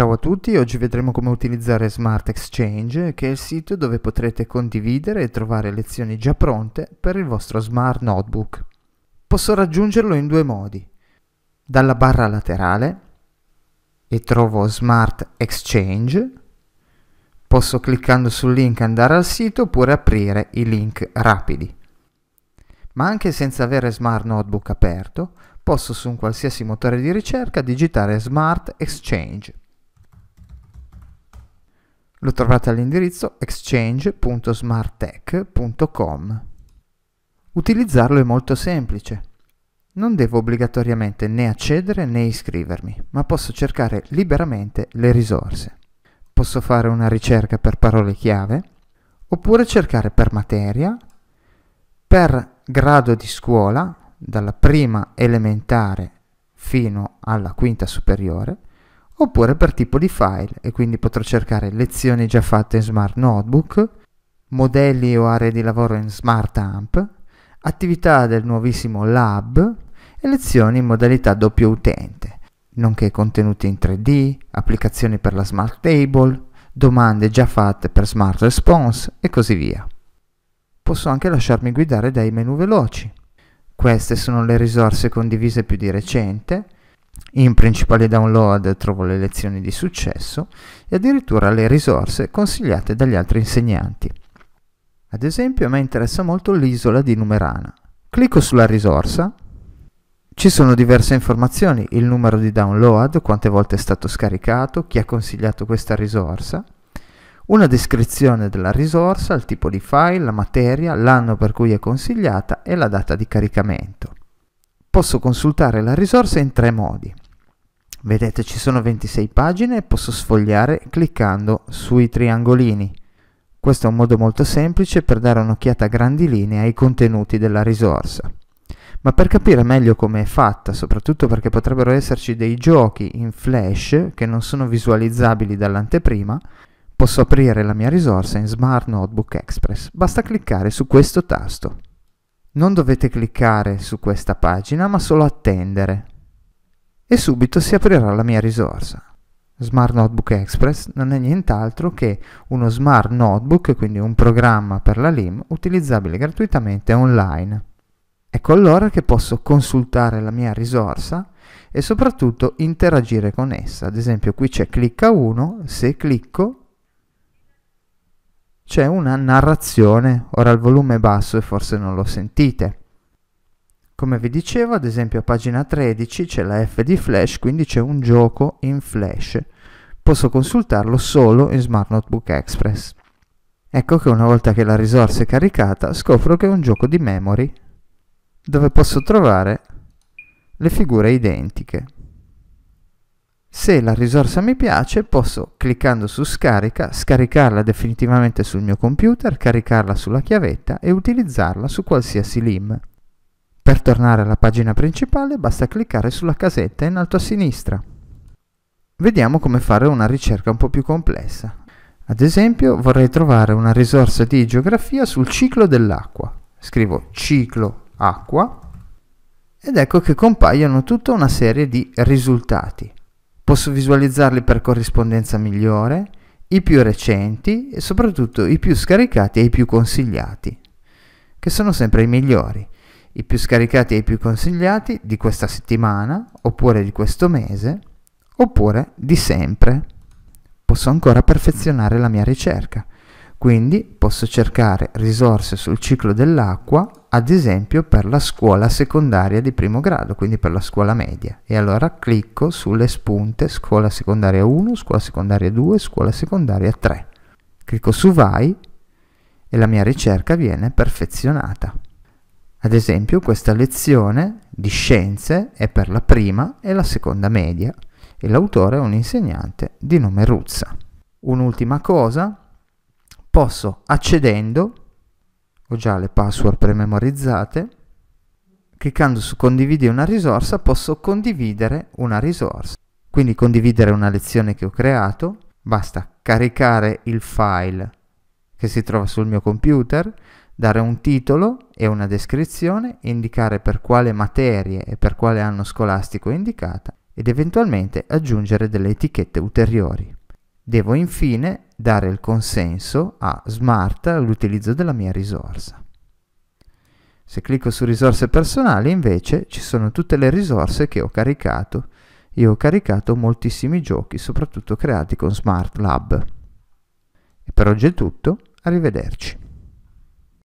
Ciao a tutti, oggi vedremo come utilizzare Smart Exchange, che è il sito dove potrete condividere e trovare lezioni già pronte per il vostro Smart Notebook. Posso raggiungerlo in due modi, dalla barra laterale e trovo Smart Exchange, posso cliccando sul link andare al sito oppure aprire i link rapidi. Ma anche senza avere Smart Notebook aperto, posso su un qualsiasi motore di ricerca digitare Smart Exchange. Lo trovate all'indirizzo exchange.smarttech.com. Utilizzarlo è molto semplice. Non devo obbligatoriamente né accedere né iscrivermi, ma posso cercare liberamente le risorse. Posso fare una ricerca per parole chiave, oppure cercare per materia, per grado di scuola, dalla prima elementare fino alla quinta superiore, oppure per tipo di file e quindi potrò cercare lezioni già fatte in Smart Notebook, modelli o aree di lavoro in Smart Amp, attività del nuovissimo Lab e lezioni in modalità doppio utente, nonché contenuti in 3D, applicazioni per la Smart Table, domande già fatte per Smart Response e così via. Posso anche lasciarmi guidare dai menu veloci. Queste sono le risorse condivise più di recente in principali download trovo le lezioni di successo e addirittura le risorse consigliate dagli altri insegnanti. Ad esempio a me interessa molto l'isola di Numerana. Clicco sulla risorsa, ci sono diverse informazioni, il numero di download, quante volte è stato scaricato, chi ha consigliato questa risorsa, una descrizione della risorsa, il tipo di file, la materia, l'anno per cui è consigliata e la data di caricamento posso consultare la risorsa in tre modi. Vedete ci sono 26 pagine e posso sfogliare cliccando sui triangolini. Questo è un modo molto semplice per dare un'occhiata a grandi linee ai contenuti della risorsa. Ma per capire meglio come è fatta, soprattutto perché potrebbero esserci dei giochi in flash che non sono visualizzabili dall'anteprima, posso aprire la mia risorsa in Smart Notebook Express. Basta cliccare su questo tasto. Non dovete cliccare su questa pagina ma solo attendere e subito si aprirà la mia risorsa. Smart Notebook Express non è nient'altro che uno smart notebook, quindi un programma per la LIM utilizzabile gratuitamente online. Ecco allora che posso consultare la mia risorsa e soprattutto interagire con essa. Ad esempio qui c'è clicca 1, se clicco c'è una narrazione, ora il volume è basso e forse non lo sentite. Come vi dicevo, ad esempio a pagina 13 c'è la F di Flash, quindi c'è un gioco in Flash. Posso consultarlo solo in Smart Notebook Express. Ecco che una volta che la risorsa è caricata scopro che è un gioco di memory dove posso trovare le figure identiche. Se la risorsa mi piace posso cliccando su scarica scaricarla definitivamente sul mio computer, caricarla sulla chiavetta e utilizzarla su qualsiasi LIM. Per tornare alla pagina principale basta cliccare sulla casetta in alto a sinistra. Vediamo come fare una ricerca un po' più complessa. Ad esempio vorrei trovare una risorsa di geografia sul ciclo dell'acqua. Scrivo ciclo acqua ed ecco che compaiono tutta una serie di risultati. Posso visualizzarli per corrispondenza migliore, i più recenti e soprattutto i più scaricati e i più consigliati, che sono sempre i migliori. I più scaricati e i più consigliati di questa settimana, oppure di questo mese, oppure di sempre. Posso ancora perfezionare la mia ricerca. Quindi posso cercare risorse sul ciclo dell'acqua, ad esempio per la scuola secondaria di primo grado, quindi per la scuola media. E allora clicco sulle spunte scuola secondaria 1, scuola secondaria 2, scuola secondaria 3. Clicco su vai e la mia ricerca viene perfezionata. Ad esempio questa lezione di scienze è per la prima e la seconda media e l'autore è un insegnante di nome Ruzza. Un'ultima cosa, posso accedendo, ho già le password prememorizzate, cliccando su condividi una risorsa posso condividere una risorsa. Quindi condividere una lezione che ho creato, basta caricare il file che si trova sul mio computer, dare un titolo e una descrizione, indicare per quale materie e per quale anno scolastico è indicata ed eventualmente aggiungere delle etichette ulteriori. Devo infine dare il consenso a Smart all'utilizzo della mia risorsa. Se clicco su risorse personali invece ci sono tutte le risorse che ho caricato. Io ho caricato moltissimi giochi, soprattutto creati con Smart Lab. E per oggi è tutto, arrivederci.